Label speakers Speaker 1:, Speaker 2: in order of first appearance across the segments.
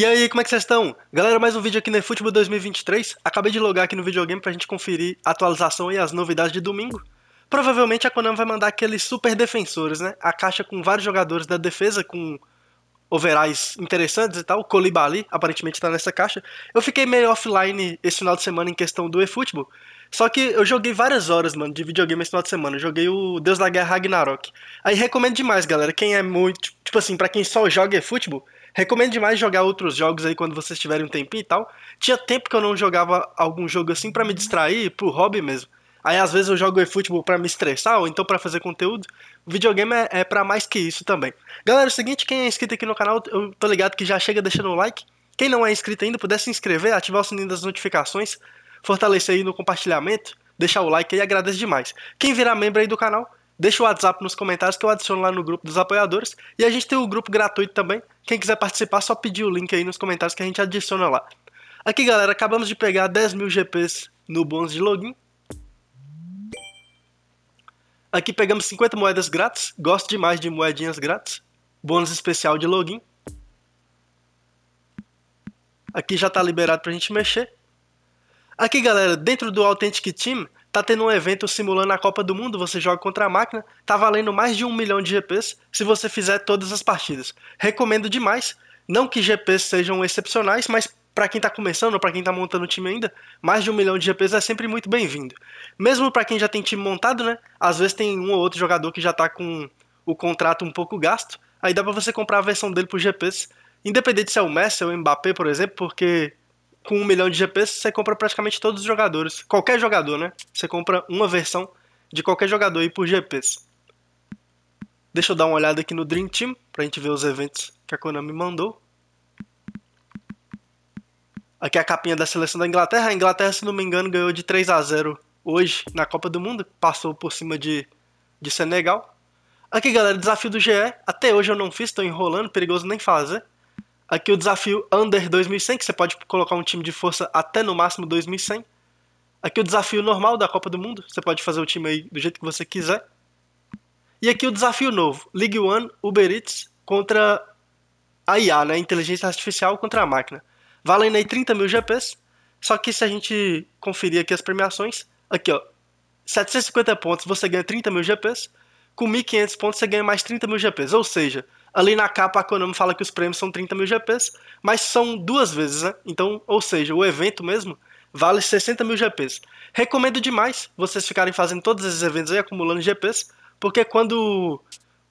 Speaker 1: E aí, como é que vocês estão? Galera, mais um vídeo aqui no eFootball 2023. Acabei de logar aqui no videogame pra gente conferir a atualização e as novidades de domingo. Provavelmente a Konami vai mandar aqueles super defensores, né? A caixa com vários jogadores da defesa, com overalls interessantes e tal. O Colibali, aparentemente, tá nessa caixa. Eu fiquei meio offline esse final de semana em questão do eFootball. Só que eu joguei várias horas, mano, de videogame esse final de semana. Eu joguei o Deus da Guerra Ragnarok. Aí recomendo demais, galera. Quem é muito. Tipo assim, para quem só joga eFootball Recomendo demais jogar outros jogos aí quando vocês tiverem um tempinho e tal. Tinha tempo que eu não jogava algum jogo assim para me distrair, pro hobby mesmo. Aí às vezes eu jogo eFootball para me estressar ou então para fazer conteúdo. O videogame é, é para mais que isso também. Galera, é o seguinte, quem é inscrito aqui no canal, eu tô ligado que já chega deixando o like. Quem não é inscrito ainda, puder se inscrever, ativar o sininho das notificações, fortalecer aí no compartilhamento, deixar o like aí, agradeço demais. Quem virar membro aí do canal, Deixa o WhatsApp nos comentários que eu adiciono lá no grupo dos apoiadores. E a gente tem o um grupo gratuito também. Quem quiser participar, só pedir o link aí nos comentários que a gente adiciona lá. Aqui, galera, acabamos de pegar 10 mil GPs no bônus de login. Aqui pegamos 50 moedas grátis. Gosto demais de moedinhas grátis. Bônus especial de login. Aqui já está liberado para a gente mexer. Aqui, galera, dentro do Authentic Team, tá tendo um evento simulando a Copa do Mundo, você joga contra a máquina, tá valendo mais de um milhão de GPs se você fizer todas as partidas. Recomendo demais. Não que GPs sejam excepcionais, mas para quem está começando, para quem está montando o time ainda, mais de um milhão de GPs é sempre muito bem-vindo. Mesmo para quem já tem time montado, né? Às vezes tem um ou outro jogador que já está com o contrato um pouco gasto, aí dá para você comprar a versão dele pro GPs, independente se é o Messi ou é o Mbappé, por exemplo, porque com um milhão de GPs, você compra praticamente todos os jogadores. Qualquer jogador, né? Você compra uma versão de qualquer jogador aí por GPs. Deixa eu dar uma olhada aqui no Dream Team pra gente ver os eventos que a Konami mandou. Aqui é a capinha da seleção da Inglaterra. A Inglaterra, se não me engano, ganhou de 3 a 0 hoje na Copa do Mundo. Passou por cima de, de Senegal. Aqui, galera, desafio do GE. Até hoje eu não fiz, tô enrolando, perigoso nem fazer. Aqui o desafio Under 2100, que você pode colocar um time de força até no máximo 2100. Aqui o desafio normal da Copa do Mundo, você pode fazer o time aí do jeito que você quiser. E aqui o desafio novo, League One Uber Eats contra a IA, né? Inteligência Artificial contra a máquina. Valendo aí 30 mil GPs, só que se a gente conferir aqui as premiações, aqui ó, 750 pontos você ganha 30 mil GPs, com 1.500 pontos você ganha mais 30 mil GPs, ou seja, Ali na capa, a Konami fala que os prêmios são 30 mil GPs, mas são duas vezes, né? Então, ou seja, o evento mesmo vale 60 mil GPs. Recomendo demais vocês ficarem fazendo todos esses eventos aí, acumulando GPs, porque quando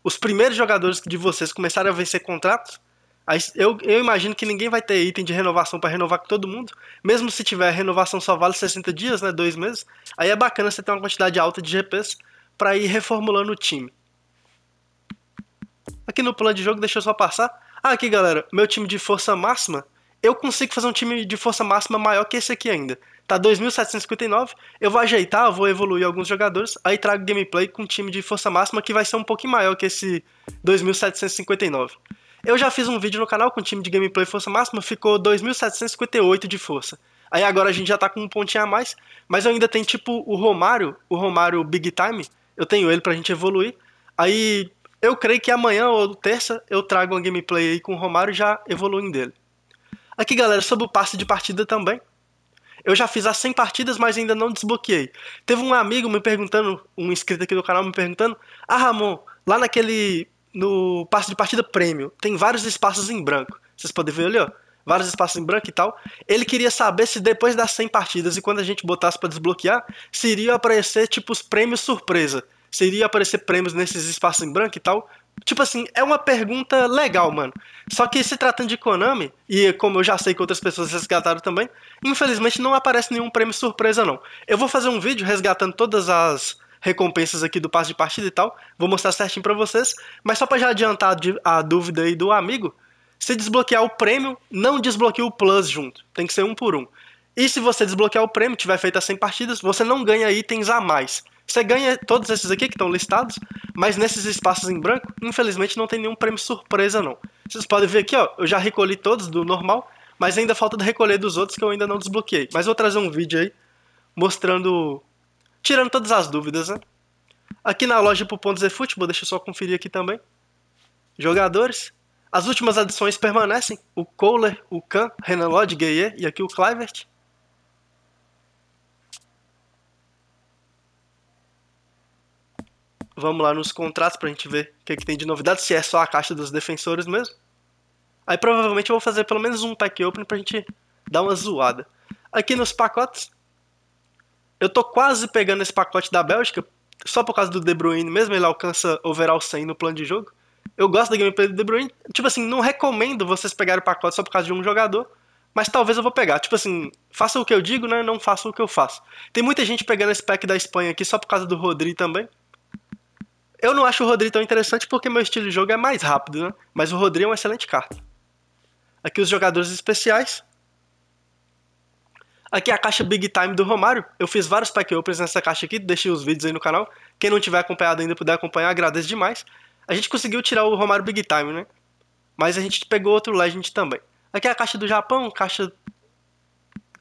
Speaker 1: os primeiros jogadores de vocês começarem a vencer contratos, eu, eu imagino que ninguém vai ter item de renovação para renovar com todo mundo. Mesmo se tiver renovação só vale 60 dias, né? Dois meses. Aí é bacana você ter uma quantidade alta de GPs para ir reformulando o time. Aqui no plano de jogo, deixa eu só passar. Ah, aqui galera, meu time de força máxima, eu consigo fazer um time de força máxima maior que esse aqui ainda. Tá 2.759, eu vou ajeitar, vou evoluir alguns jogadores, aí trago gameplay com um time de força máxima que vai ser um pouquinho maior que esse 2.759. Eu já fiz um vídeo no canal com time de gameplay força máxima, ficou 2.758 de força. Aí agora a gente já tá com um pontinho a mais, mas eu ainda tenho tipo o Romário, o Romário Big Time, eu tenho ele pra gente evoluir. Aí eu creio que amanhã ou terça eu trago uma gameplay aí com o Romário já evoluindo dele. Aqui, galera, sobre o passe de partida também. Eu já fiz as 100 partidas, mas ainda não desbloqueei. Teve um amigo me perguntando, um inscrito aqui do canal me perguntando: Ah, Ramon, lá naquele. no passe de partida prêmio, tem vários espaços em branco. Vocês podem ver ali, ó. Vários espaços em branco e tal. Ele queria saber se depois das 100 partidas e quando a gente botasse para desbloquear, se iria aparecer tipo os prêmios surpresa seria aparecer prêmios nesses espaços em branco e tal. Tipo assim, é uma pergunta legal, mano. Só que se tratando de Konami, e como eu já sei que outras pessoas resgataram também, infelizmente não aparece nenhum prêmio surpresa, não. Eu vou fazer um vídeo resgatando todas as recompensas aqui do passe de partida e tal. Vou mostrar certinho para vocês. Mas só para já adiantar a dúvida aí do amigo, se desbloquear o prêmio, não desbloqueia o plus junto. Tem que ser um por um. E se você desbloquear o prêmio, tiver feito as 100 partidas, você não ganha itens a mais. Você ganha todos esses aqui que estão listados, mas nesses espaços em branco, infelizmente não tem nenhum prêmio surpresa não. Vocês podem ver aqui, ó, eu já recolhi todos do normal, mas ainda falta de recolher dos outros que eu ainda não desbloqueei. Mas vou trazer um vídeo aí mostrando tirando todas as dúvidas, né? Aqui na loja pro Ponto Futebol, deixa eu só conferir aqui também. Jogadores. As últimas adições permanecem. O Kohler, o Kahn, Renan Lodge, Gueye e aqui o Clivert. Vamos lá nos contratos pra gente ver o que, é que tem de novidade, se é só a caixa dos defensores mesmo. Aí provavelmente eu vou fazer pelo menos um pack open pra gente dar uma zoada. Aqui nos pacotes, eu tô quase pegando esse pacote da Bélgica, só por causa do De Bruyne mesmo, ele alcança overall 100 no plano de jogo. Eu gosto da gameplay do De Bruyne, tipo assim, não recomendo vocês pegarem o pacote só por causa de um jogador, mas talvez eu vou pegar. Tipo assim, faça o que eu digo, né? Não faça o que eu faço. Tem muita gente pegando esse pack da Espanha aqui só por causa do Rodri também. Eu não acho o Rodri tão interessante porque meu estilo de jogo é mais rápido, né? Mas o Rodri é uma excelente carta. Aqui os jogadores especiais. Aqui é a caixa Big Time do Romário. Eu fiz vários pack opens nessa caixa aqui, deixei os vídeos aí no canal. Quem não tiver acompanhado ainda puder acompanhar, agradeço demais. A gente conseguiu tirar o Romário Big Time, né? Mas a gente pegou outro Legend também. Aqui é a caixa do Japão, caixa.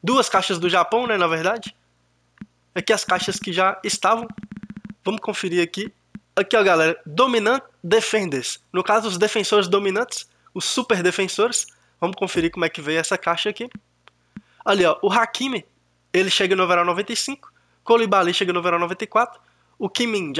Speaker 1: Duas caixas do Japão, né? Na verdade. Aqui as caixas que já estavam. Vamos conferir aqui. Aqui, ó, galera. Dominant Defenders. No caso, os defensores dominantes, os super defensores. Vamos conferir como é que veio essa caixa aqui. Ali, ó, o Hakimi, ele chega no overall 95. Colibali chega no overall 94. O Kim min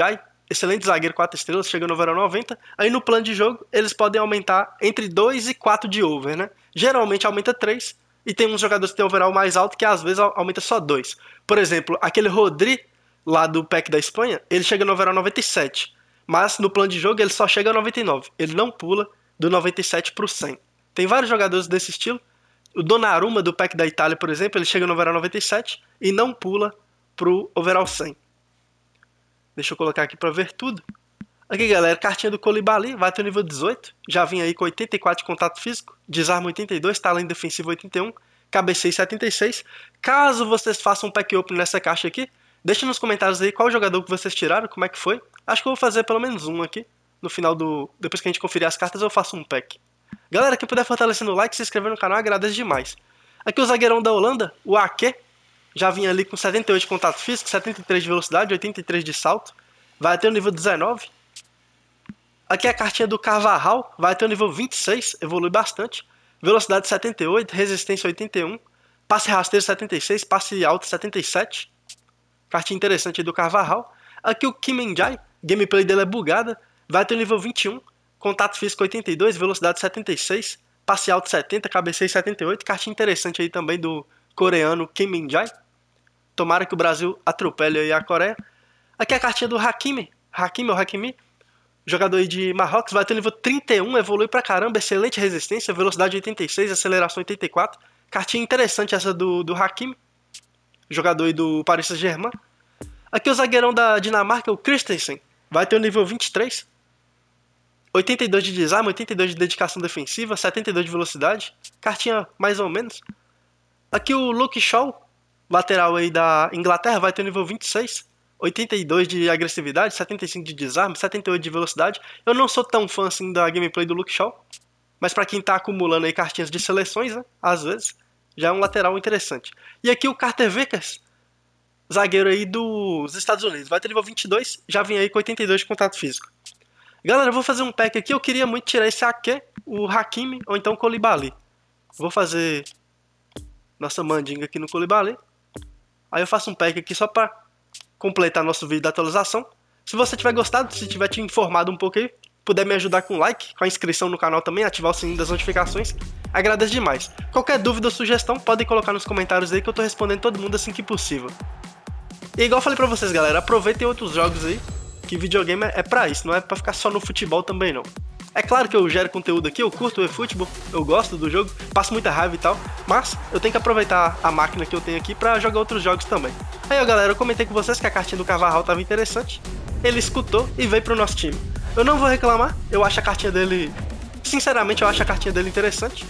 Speaker 1: excelente zagueiro, 4 estrelas, chega no overall 90. Aí no plano de jogo, eles podem aumentar entre 2 e 4 de over, né? Geralmente aumenta 3, e tem uns jogadores que têm overall mais alto que às vezes aumenta só dois. Por exemplo, aquele Rodri lá do PEC da Espanha, ele chega no overall 97. Mas no plano de jogo ele só chega a 99. Ele não pula do 97 pro 100. Tem vários jogadores desse estilo. O Donnarumma do PEC da Itália, por exemplo, ele chega no overall 97 e não pula pro overall 100. Deixa eu colocar aqui para ver tudo. Aqui, galera, cartinha do Colibali, vai até o nível 18. Já vim aí com 84 de contato físico, desarma 82, talento defensivo 81, cabeceio 76. Caso vocês façam um pack open nessa caixa aqui, Deixa nos comentários aí qual jogador que vocês tiraram, como é que foi. Acho que eu vou fazer pelo menos um aqui. No final do. Depois que a gente conferir as cartas, eu faço um pack. Galera, quem puder fortalecer no like, se inscrever no canal, agradeço demais. Aqui o zagueirão da Holanda, o Ake. Já vinha ali com 78 de contato físico, 73 de velocidade, 83 de salto. Vai até o nível 19. Aqui é a cartinha do Carvajal, vai até o nível 26, evolui bastante. Velocidade 78, resistência 81, passe rasteiro 76, passe alto 77 parte interessante do Carvajal. Aqui o Kimenjai, gameplay dele é bugada, vai ter o nível 21, contato físico 82, velocidade 76, passe alto 70, cabeceio 78. Cartinha interessante aí também do coreano Kim min Tomara que o Brasil atropele aí a Coreia. Aqui é a cartinha do Hakimi. Hakimi ou Hakimi. Jogador aí de Marrocos. Vai ter nível 31, evolui pra caramba. Excelente resistência, velocidade 86, aceleração 84. Cartinha interessante essa do, do Hakimi jogador do Paris Saint-Germain. Aqui é o zagueirão da Dinamarca, o Christensen, vai ter o um nível 23. 82 de desarme, 82 de dedicação defensiva, 72 de velocidade. Cartinha mais ou menos. Aqui o Luke Shaw, lateral aí da Inglaterra, vai ter o um nível 26. 82 de agressividade, 75 de desarme, 78 de velocidade. Eu não sou tão fã assim da gameplay do Luke Shaw, mas para quem tá acumulando aí cartinhas de seleções, né, às vezes, já é um lateral interessante. E aqui o Carter Vickers, zagueiro aí dos Estados Unidos, vai ter nível 22, já vem aí com 82 de contato físico. Galera, eu vou fazer um pack aqui, eu queria muito tirar esse Ake, o Hakimi ou então o Colibali. Vou fazer nossa mandinga aqui no Colibali. Aí eu faço um pack aqui só pra completar nosso vídeo da atualização. Se você tiver gostado, se tiver te informado um pouco aí, puder me ajudar com like, com a inscrição no canal também, ativar o sininho das notificações, agradeço demais. Qualquer dúvida ou sugestão, podem colocar nos comentários aí que eu tô respondendo todo mundo assim que possível. E igual eu falei pra vocês, galera, aproveitem outros jogos aí, que videogame é pra isso, não é pra ficar só no futebol também não. É claro que eu gero conteúdo aqui, eu curto o eFootball, eu gosto do jogo, passo muita raiva e tal, mas eu tenho que aproveitar a máquina que eu tenho aqui para jogar outros jogos também. Aí, ó, galera, eu comentei com vocês que a cartinha do Cavarral tava interessante, ele escutou e veio pro nosso time. Eu não vou reclamar, eu acho a cartinha dele. Sinceramente, eu acho a cartinha dele interessante.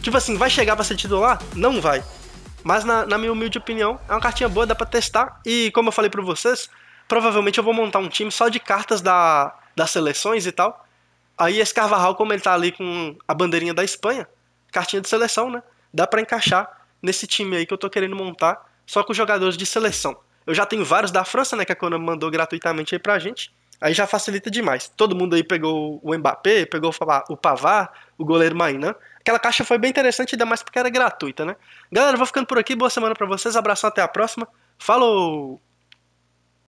Speaker 1: Tipo assim, vai chegar pra ser titular? Não vai. Mas, na, na minha humilde opinião, é uma cartinha boa, dá pra testar. E, como eu falei pra vocês, provavelmente eu vou montar um time só de cartas da, das seleções e tal. Aí esse Carvajal, como ele tá ali com a bandeirinha da Espanha, cartinha de seleção, né? Dá para encaixar nesse time aí que eu tô querendo montar, só com jogadores de seleção. Eu já tenho vários da França, né, que a Konami mandou gratuitamente aí pra gente. Aí já facilita demais. Todo mundo aí pegou o Mbappé, pegou o Pavar, o goleiro Mainan. Aquela caixa foi bem interessante, ainda mais porque era gratuita, né? Galera, vou ficando por aqui. Boa semana para vocês. Abração, até a próxima. Falou!